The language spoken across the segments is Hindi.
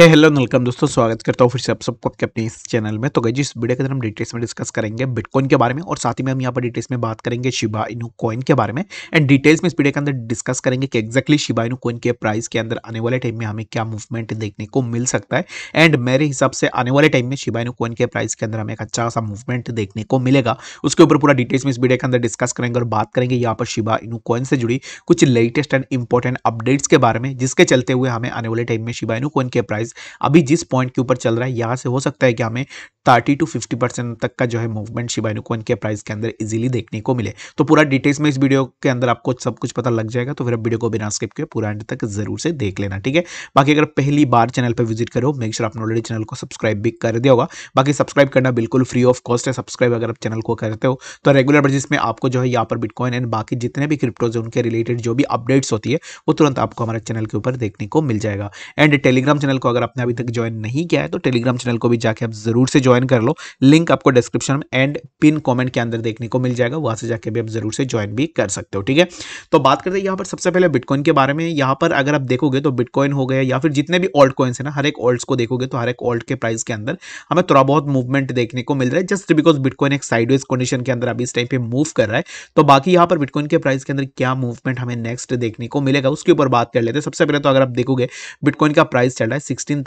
हे हेलो वेलकम दोस्तों स्वागत करता हूँ फिर से आप सबको आपके अपने इस चैनल में तो गई इस वीडियो के अंदर हम डिटेल्स में डिस्कस करेंगे बिटकॉइन के बारे में और साथ ही में हम यहाँ पर डिटेल्स में बात करेंगे शिबा इनू कॉइन के बारे में एंड डिटेल्स में इस वीडियो के अंदर डिस्कस करेंगे कि एक्जैक्टली शिबा इनू कॉइन के प्राइस के अंदर आने वाले टाइम में हमें क्या मूवमेंट देखने को मिल सकता है एंड मेरे हिसाब से आने वाले टाइम में शिबा इनू कॉइन के प्राइस के अंदर हमें एक अच्छा सा मूवमेंट देखने को मिलेगा उसके ऊपर पूरा डिटेल्स में इस वीडियो के अंदर डिस्कस करेंगे और बात करेंगे यहाँ पर शिबा इनू कॉइन से जुड़ी कुछ लेटेस्ट एंड इंपॉर्टेंट अपडेट्स के बारे में जिसके चलते हुए हमें आने वाले टाइम में शिबा इनू कॉइन के प्राइस अभी जिस पॉइंट के ऊपर चल रहा है यहाँ से हो सकता है कि हमें थर्टी टू फिफ्टी परसेंट तक का जो है मूवमेंट शिबाइनो कोइन के प्राइस के अंदर इजीली देखने को मिले तो पूरा डिटेल्स में इस वीडियो के अंदर आपको सब कुछ पता लग जाएगा तो फिर आप वीडियो को बिना स्किप किए पूरा एंड तक जरूर से देख लेना ठीक है बाकी अगर पहली बार चैनल पर विजिट करो मेक श्योर आपने ऑलरेडी चैनल को सब्सक्राइब भी कर दिया होगा बाकी सब्सक्राइब करना बिल्कुल फ्री ऑफ कॉस्ट है सब्सक्राइब अगर आप चैनल को करते हो तो रेगुलर बेसिस में आपको जो है यहाँ पर बिटकॉइन एंड बाकी जितने भी क्रिप्टोज है उनके रिलेटेड जो भी अपडेट्स होती है वो तुरंत आपको हमारे चैनल के ऊपर देखने को मिल जाएगा एंड टेलीग्राम चैनल को अगर आपने अभी तक ज्वाइन नहीं किया है तो टेलीग्राम चैनल को भी जाके आप जरूर से ज्वाइन ज्वाइन कर लो लिंक आपको डिस्क्रिप्शन में एंड पिन कॉमेंट के अंदर देखने को मिल जाएगा वहां से जाके भी आप जरूर से ज्वाइन भी कर सकते हो ठीक है तो बात करते हैं यहाँ पर सबसे पहले बिटकॉइन के बारे में यहाँ पर अगर आप देखोगे तो बिटकॉइन हो गया या फिर जितने भी ऑल्ट कॉइन्स है ना हर एक ऑल्ट को देखोगे तो हर एक ऑल्ट के प्राइस के अंदर हमें थोड़ा बहुत मूवमेंट देखने को मिल रहा है जस्ट बिकॉज बिटकॉइन एक साइडवेज कंडीशन के अंदर अभी इस टाइम पे मूव कर रहा है तो बाकी यहाँ पर बिटकॉइन के प्राइस के अंदर क्या मूवमेंट हमें नेक्स्ट देखने को मिलेगा उसके ऊपर बात कर लेते हैं सबसे पहले तो अगर आप देखोगे बिटकॉइन का प्राइस चल रहा है सिक्सटीन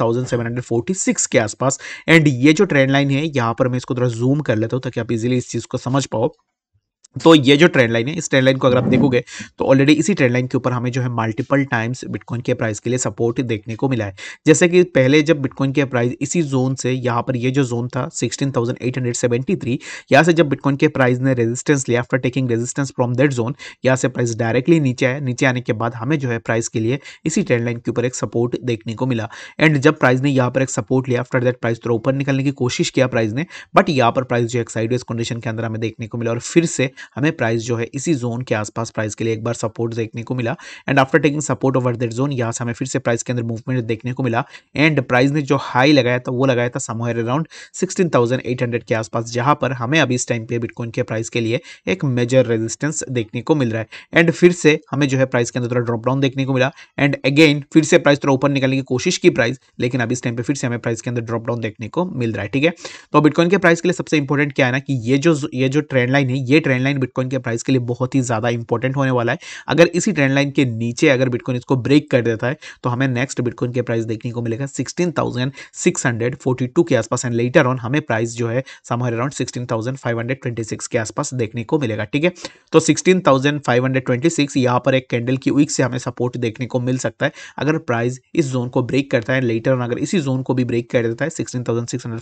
के आसपास एंड ये जो ट्रेंड हेडलाइन है यहाँ पर मैं इसको थोड़ा जूम कर लेता हूँ ताकि आप इजीली इस चीज़ को समझ पाओ तो ये जो ट्रेंड लाइन है इस ट्रेंड लाइन को अगर आप देखोगे तो ऑलरेडी इसी ट्रेंड लाइन के ऊपर हमें जो है मल्टीपल टाइम्स बिटकॉइन के प्राइस के लिए सपोर्ट देखने को मिला है जैसे कि पहले जब बिटकॉइन के प्राइस इसी जोन से यहाँ पर ये जो जोन था 16,873 यहाँ से जब बिटकॉइन के प्राइस ने रेजिस्टेंस लिया after taking resistance from that zone यहाँ से प्राइस डायरेक्टली नीचे आया नीचे आने के बाद हमें जो है प्राइस के लिए इसी ट्रेंड लाइन के ऊपर एक सपोर्ट देखने को मिला एंड जब प्राइस ने यहाँ पर एक सपोर्ट लिया आफ्टर दैट प्राइस थोड़ा ऊपर निकलने की कोशिश किया प्राइस ने बट यहाँ पर प्राइस जो है साइडवेज कंडीशन के अंदर हमें देखने को मिला और फिर से हमें प्राइस जो है इसी जोन के आसपास प्राइस के लिए एक बार सपोर्ट देखने को मिला and after taking support over that zone यहाँ से हमें फिर से प्राइस के अंदर मूवमेंट देखने को मिला एंड प्राइस ने जो हाई लगाया था वो लगाया था समोहर अराउंड सिक्सटीन के आसपास जहाँ पर हमें अभी इस टाइम पे बिटकॉइन के प्राइस के लिए एक मेजर रेजिस्टेंस देखने को मिल रहा है एंड फिर से हमें जो है प्राइस के अंदर थोड़ा ड्रॉप डाउन देखने को मिला एंड अगेन फिर से प्राइस थोड़ा ऊपर निकलने की कोशिश की प्राइस लेकिन अभी इस टाइम पे फिर से हमें प्राइस के अंदर ड्रॉप डाउन देखने को मिल रहा है ठीक है तो बिटकॉइन के प्राइस के लिए सबसे इंपॉर्टेंट क्या है ना कि ये जो ये जो ट्रेंड लाइन है ये ट्रेंड लाइन बिटकॉइन के प्राइस के लिए बहुत ही ज़्यादा इंपॉर्टेंट होने वाला है अगर इसी ट्रेंड लाइन के नीचे अगर बिटकॉइन इसको ब्रेक कर देता है तो हमें नेक्स्ट बिटकॉइन के प्राइस देखने को मिलेगा सिक्सटीन के आसपास एंड लेटर ऑन हमें प्राइस जो है समहर अराउंड सिक्सटीन के आसपास देखने को मिलेगा ठीक है तो सिक्सटीन यहां पर एक कैंडल की वीक से हमें सपोर्ट देखने को मिल सकता है अगर प्राइस इस जोन को ब्रेक करता है लेटर ऑन अगर इसी जोन को भी ब्रेक कर देता है सिक्सटीन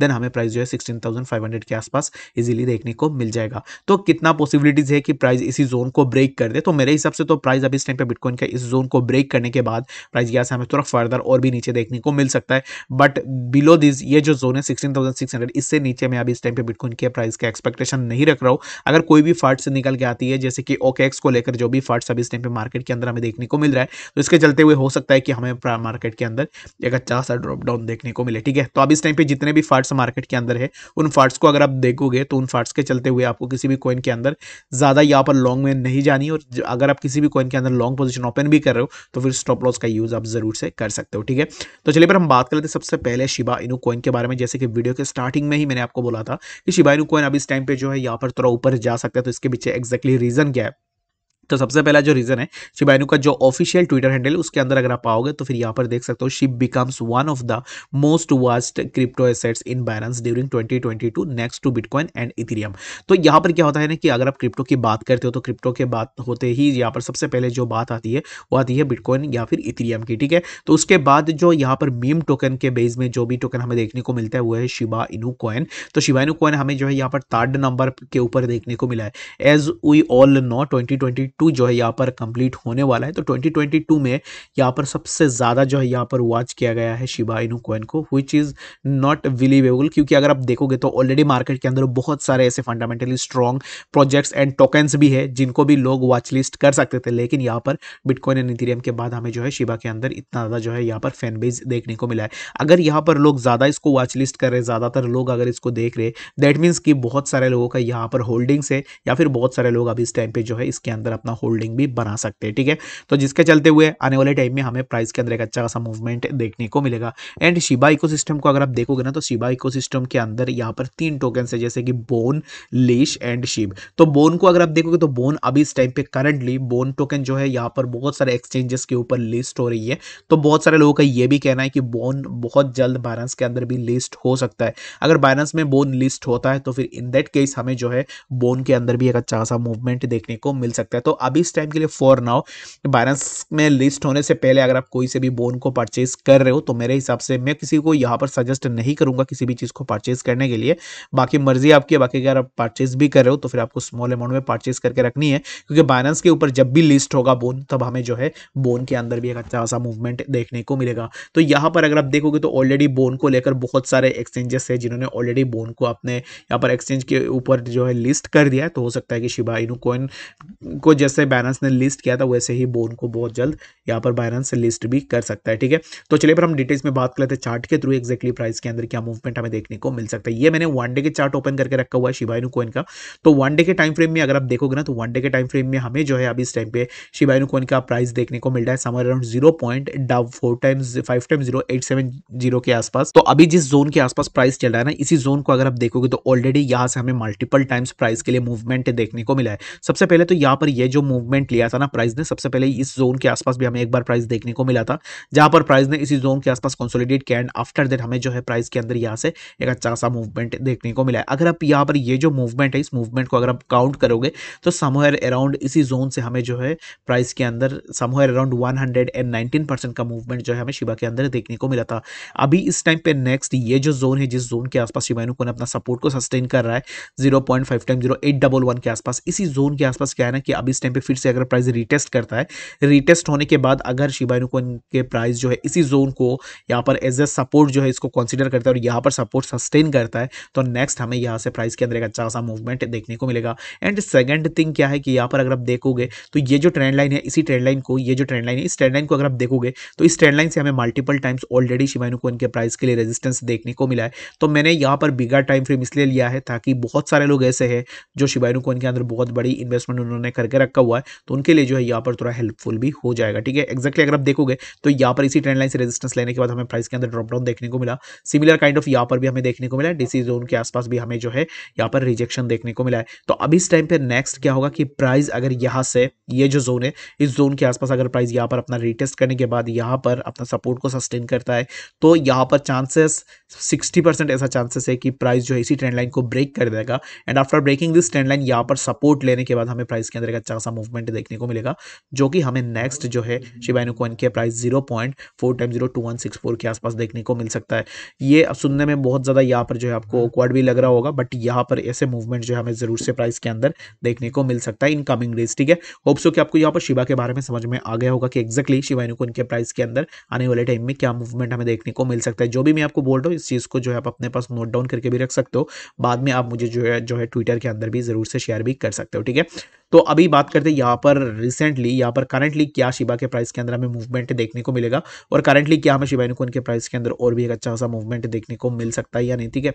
देन हमें प्राइस जो है सिक्सटीन के आसपास इजीली देखने को मिल जाएगा तो कितना पॉसिबिलिटीज है कि प्राइस इसी जोन को ब्रेक कर दे तो मेरे हिसाब से तो प्राइस अभी इस टाइम पर बिटकॉइन का इस जोन को ब्रेक करने के बाद प्राइस यहाँ से हमें थोड़ा फर्दर और भी नीचे देखने को मिल सकता है बट बिलो दिस ये जो जोन है सिक्सटीन इससे नीचे मैं अभी इस टाइम पर बिटकॉइन के प्राइस का एक्सपेक्टेशन नहीं रख रहा हूँ अगर कोई भी फर्ट्स निकल के आती है जैसे कि ओकेक्स को लेकर जो भी फर्ट्स अभी इस टाइम पर मार्केट के अंदर हमें देखने को मिल रहा है तो इसके चलते हुए हो सकता है कि हमें मार्केट के अंदर एक अच्छा सा ड्रॉप डाउन देखने को मिले ठीक है तो अब इस टाइम पे जितने भी फर्ट्स मार्केट के अंदर है उन फर्ट्स को अगर आप देखोगे तो उन फर्ट्स के चलते हुए आपको किसी भी कॉइन के अंदर ज़्यादा यहाँ पर लॉन्ग में नहीं जानी और अगर आप किसी भी कॉइन के अंदर लॉन्ग पोजिशन ओपन भी कर रहे हो तो फिर स्टॉप लॉस का यूज़ आप ज़रूर से कर सकते हो ठीक है तो चलिए पर हम बात कर लेते हैं सबसे पहले शिबा इनू कॉइन के बारे में जैसे कि वीडियो के स्टार्टिंग में ही मैंने आपको बोला था कि शिबा इनू कॉइन अब इस टाइम पर जो है यहाँ पर थोड़ा ऊपर जा सकता है तो इसके पीछे एक्जैक्टली रीज़न क्या है तो सबसे पहला जो रीज़न है शिबाइनू का जो ऑफिशियल ट्विटर हैंडल उसके अंदर अगर आप आओगे तो फिर यहाँ पर देख सकते हो Shib becomes one of the most vast crypto assets in balance during 2022 next to Bitcoin and Ethereum तो यहाँ पर क्या होता है ना कि अगर आप क्रिप्टो की बात करते हो तो क्रिप्टो के बात होते ही यहाँ पर सबसे पहले जो बात आती है वो आती है बिटकॉइन या फिर इथीरियम की ठीक है तो उसके बाद जो यहाँ पर मीम टोकन के बेस में जो भी टोकन हमें देखने को मिलता है वो है शिबा इनू कॉइन तो शिबा इनू कॉइन हमें जो है यहाँ पर थर्ड नंबर के ऊपर देखने को मिला है as we all know twenty two जो है यहाँ पर कंप्लीट होने वाला है तो 2022 में यहाँ पर सबसे ज़्यादा जो है यहाँ पर वॉच किया गया है शिबा इनू कोइन को विच इज़ नॉट बिलीवेबल क्योंकि अगर आप देखोगे तो ऑलरेडी मार्केट के अंदर बहुत सारे ऐसे fundamentally strong projects and tokens भी है जिनको भी लोग वॉच लिस्ट कर सकते थे लेकिन यहाँ पर बिटकॉइन एंड इथेरियम के बाद हमें जो है शिबा के अंदर इतना ज़्यादा जो है यहाँ पर फैन बेस देखने को मिला है अगर यहाँ पर लोग ज़्यादा इसको वॉच लिस्ट कर रहे हैं ज़्यादातर लोग अगर इसको देख रहे दैट मीन्स कि बहुत सारे लोगों का यहाँ पर होल्डिंग्स है या फिर बहुत सारे लोग अभी इस टाइम पर जो है इसके अंदर अपना ज़्यादा होल्डिंग भी बना सकते हैं ठीक है तो जिसके चलते हुए आने वाले टाइम में हमें प्राइस के अंदर एक अच्छा खासा मूवमेंट देखने को मिलेगा एंड शिबा इको को अगर आप देखोगे ना तो शिबा इको के अंदर यहाँ पर तीन टोकन है जैसे कि बोन लीश एंड शिब तो बोन को अगर आप देखोगे तो बोन अभी इस टाइम पे करंटली बोन टोकन जो है यहाँ पर बहुत सारे एक्सचेंजेस के ऊपर लिस्ट हो रही है तो बहुत सारे लोगों का यह भी कहना है कि बोन बहुत जल्द बायनास के अंदर भी लिस्ट हो सकता है अगर बायनास में बोन लिस्ट होता है तो फिर इन दैट केस हमें जो है बोन के अंदर भी एक अच्छा खासा मूवमेंट देखने को मिल सकता है तो तो अभी इस टाइम के लिए फॉर नाउ बाइनेंस में लिस्ट होने से पहले अगर आप कोई से भी बोन को परचेज कर रहे हो तो मेरे हिसाब से मैं किसी को यहाँ पर सजेस्ट नहीं करूँगा किसी भी चीज़ को परचेज करने के लिए बाकी मर्जी आपकी बाकी अगर आप परचेज भी कर रहे हो तो फिर आपको स्मॉल अमाउंट में परचेज करके रखनी है क्योंकि बाइनेंस के ऊपर जब भी लिस्ट होगा बोन तब हमें जो है बोन के अंदर भी एक अच्छा खासा मूवमेंट देखने को मिलेगा तो यहाँ पर अगर आप देखोगे तो ऑलरेडी बोन को लेकर बहुत सारे एक्सचेंजेस है जिन्होंने ऑलरेडी बोन को अपने यहाँ पर एक्सचेंज के ऊपर जो है लिस्ट कर दिया है तो हो सकता है कि शिबा कोइन को जैसे बायनास ने लिस्ट किया था वैसे ही बोन को बहुत जल्द यहाँ पर बायनास लिस्ट भी कर सकता है ठीक है तो चलिए पर हम डिटेल्स में बात कर लेते हैं चार्ट के थ्रू एक्जैक्टली प्राइस के अंदर क्या मूवमेंट हमें देखने को मिल सकता है ये मैंने वन डे के चार्ट ओपन करके रखा हुआ है शिवाइनु कोइन का तो वन डे के टाइम फ्रेम में अगर आप देखोगे ना तो वन डे के टाइम फ्रेम में हमें जो है अभी इस टाइम पे शिवाइनु कोइन का प्राइस देखने को मिल रहा है somewhere around zero point four times five time zero eight seven zero के आसपास तो अभी जिस जोन के आसपास प्राइस चल रहा है ना इसी जोन को अगर आप देखोगे तो ऑलरेडी यहाँ से हमें मल्टीपल टाइम्स प्राइस के लिए मूवमेंट देखने को मिला है सबसे पहले तो यहाँ पर यह जो मूवमेंट लिया था ना प्राइस ने सबसे पहले इस जोन के आसपास भी हमें एक बार प्राइस देखने को मिला था जहां पर प्राइस ने इसी जोन के आसपास कंसोलिडेट किया एंड आफ्टर दैट हमें जो है प्राइस के अंदर यहाँ से एक अच्छा सा मूवमेंट देखने को मिला है अगर आप यहाँ पर ये जो मूवमेंट है इस मूवमेंट को अगर आप काउंट करोगे तो समोहर अराउंड इसी जोन से हमें जो है प्राइस के अंदर समोहर अराउंड 119 परसेंट का मूवमेंट जो है हमें शिबा के अंदर देखने को मिला था अभी इस टाइम पे नेक्स्ट ये जो जोन है जिस जोन के आसपास शिबाइनो को अपना सपोर्ट को सस्टेन कर रहा है zero point five time zero eight double one के आसपास इसी जोन के आसपास क्या है ना कि अभी टाइम पे फिर से अगर प्राइस रिटेस्ट करता है रिटेस्ट होने के बाद अगर शिबाइनो को इनके प्राइस जो है इसी जोन को यहाँ पर एज ए सपोर्ट जो है इसको कंसिडर करता है और यहाँ पर सपोर्ट सस्टेन करता है तो नेक्स्ट हमें यहाँ से प्राइस के अंदर एक अच्छा सा मूवमेंट देखने को मिलेगा एंड सेकेंड थिंग क्या है कि यहाँ पर अगर आप देखोगे तो ये जो ट्रेंड लाइन है इसी ट्रेंड लाइन को ये जो ट्रेंड लाइन है इस ट्रेंड लाइन को अगर आप देखोगे तो इस ट्रेंड लाइन से हमें मल्टीपल टाइम्स ऑलरेडी शिवाइनू को इनके प्राइस के लिए रेजिस्टेंस देखने को मिला है तो मैंने यहाँ पर बिगा टाइम फ्रेम इसलिए लिया है ताकि बहुत सारे लोग ऐसे हैं जो शिवाइनू को इनके अंदर बहुत बड़ी इन्वेस्टमेंट उन्होंने करके रखा हुआ है तो उनके लिए जो है यहाँ पर थोड़ा हेल्पफुल भी हो जाएगा ठीक है एक्जैक्टली अगर आप देखोगे तो यहाँ पर इसी ट्रेंड लाइन से रेजिस्टेंस लेने के बाद हमें प्राइस के अंदर ड्रॉप डाउन देखने को मिला सिमिलर काइंड ऑफ यहाँ पर भी हमें देखने को मिला डीसी जोन के आसपास भी हमें जो है यहाँ पर रिजेक्शन देखने को मिला है तो अब इस टाइम पर नेक्स्ट क्या होगा कि प्राइस अगर यहाँ से ये जो जोन है इस जोन के आसपास अगर प्राइस यहाँ पर अपना रिटेस्ट करने के बाद यहाँ पर अपना सपोर्ट को सस्टेन करता है तो यहाँ पर चांसेस सिक्सटी परसेंट ऐसा चांसेस है कि प्राइस जो है इसी ट्रेंड लाइन को ब्रेक कर देगा and after breaking this trend line यहाँ पर सपोर्ट लेने के बाद हमें प्राइस के अंदर का सा मूवमेंट देखने को मिलेगा जो कि हमें नेक्स्ट जो है शिबाइनो कोइन के price zero point four time zero two one six four के आसपास देखने को मिल सकता है ये सुनने में बहुत ज़्यादा यहाँ पर जो है आपको ऑकवर्ड भी लग रहा होगा बट यहाँ पर ऐसे मूवमेंट जो है हमें ज़रूर से प्राइस के अंदर देखने को मिल सकता है इन कमिंग डेज ठीक है होप्सो कि आपको यहाँ पर शिवा के बारे में समझ में आ गया होगा कि एक्जैक्टली शिवाइनो कोइन के प्राइस के अंदर आने वाले टाइम में क्या मूवमेंट हमें देखने को मिल सकता है जो भी मैं आपको बोल रहा हूँ इस चीज़ को जो है आप अपने पास नोट डाउन करके भी रख सकते हो बाद में आप मुझे जो है जो है ट्विटर के अंदर भी ज़रूर से शेयर भी कर सकते हो ठीक है तो अभी बात करते हैं यहाँ पर रिसेंटली यहाँ पर करंटली क्या शिबा के प्राइस के अंदर हमें मूवमेंट देखने को मिलेगा और करंटली क्या हमें शिबा इनको उनके प्राइस के अंदर और भी एक अच्छा खासा मूवमेंट देखने को मिल सकता है या नहीं ठीक है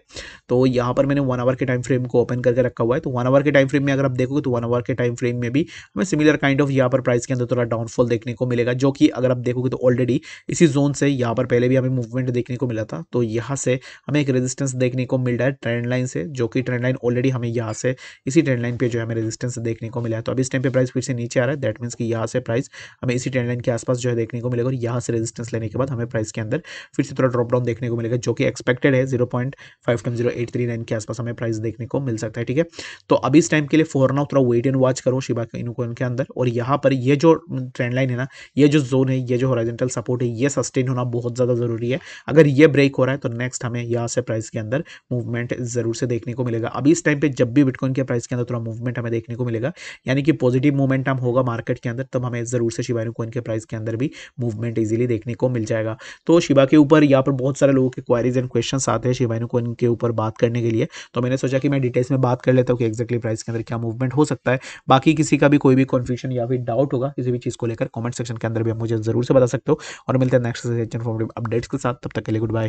तो यहाँ पर मैंने वन आवर के टाइम फ्रेम को ओपन करके रखा हुआ है तो वन आवर के टाइम फ्रेम में अगर आप देखोगे तो वन आवर के टाइम फ्रेम में भी हमें सिमिलर काइंड ऑफ यहाँ पर प्राइस के अंदर थोड़ा डाउनफॉल देखने को मिलेगा जो कि अगर आप देखोगे तो ऑलरेडी इसी जोन से यहाँ पर पहले भी हमें मूवमेंट देखने को मिला था तो यहाँ से हमें एक रेजिस्टेंस देखने को मिल रहा है ट्रेंड लाइन से जो कि ट्रेंड लाइन ऑलरेडी हमें यहाँ से इसी ट्रेंड लाइन पर जो है हमें रेजिस्टेंस देखने को मिला है तो अभी इस टाइम पे प्राइस फिर से नीचे आ रहा है दैट मीन्स कि यहाँ से प्राइस हमें इसी ट्रेंड लाइन के आसपास जो है देखने को मिलेगा और यहाँ से रेजिस्टेंस लेने के बाद हमें प्राइस के अंदर फिर से थोड़ा ड्रॉप डाउन देखने को मिलेगा जो कि एक्सपेक्टेड है जीरो के आसपास हमें प्राइस देखने को मिल सकता है ठीक है तो अभी इस टाइम के लिए फोर नाउ थोड़ा वेट एंड वॉच करो शिवा इनकोइन के अंदर और यहाँ पर यह जो ट्रेंड लाइन है ना ये जो जोन है ये जो हॉराइजेंटल सपोर्ट है ये सस्टेन होना बहुत ज़्यादा ज़रूरी है अगर ये ब्रेक हो रहा है तो नेक्स्ट हमें यहाँ से प्राइस के अंदर मूवमेंट ज़रूर से देखने को मिलेगा अभी इस टाइम पे जब भी बिटकॉइन के प्राइस के अंदर थोड़ा मूवमेंट हमें देखने को मिलेगा यानी कि पॉजिटिव मोमेंटम होगा मार्केट के अंदर तब हमें ज़रूर से शिबाइनू कोइन के प्राइस के अंदर भी मूवमेंट इजीली देखने को मिल जाएगा तो शिवा के ऊपर यहाँ पर बहुत सारे लोगों के क्वारीज एंड क्वेश्चन आते हैं शिवायु कोइन के ऊपर बात करने के लिए तो मैंने सोचा कि मैं डिटेल्स में बात कर लेता हूँ कि एक्जैक्टली प्राइस के अंदर क्या मूवमेंट हो सकता है बाकी किसी का भी कोई भी कन्फ्यूजन या फिर डाउट होगा किसी भी चीज़ को लेकर कमेंट सेक्शन के अंदर भी मुझे ज़रूर से बता सकते हो और मिलते हैं नेक्स्ट इन्फॉर्मेटिव अपडेट्स के साथ तब तक के लिए गुड बाय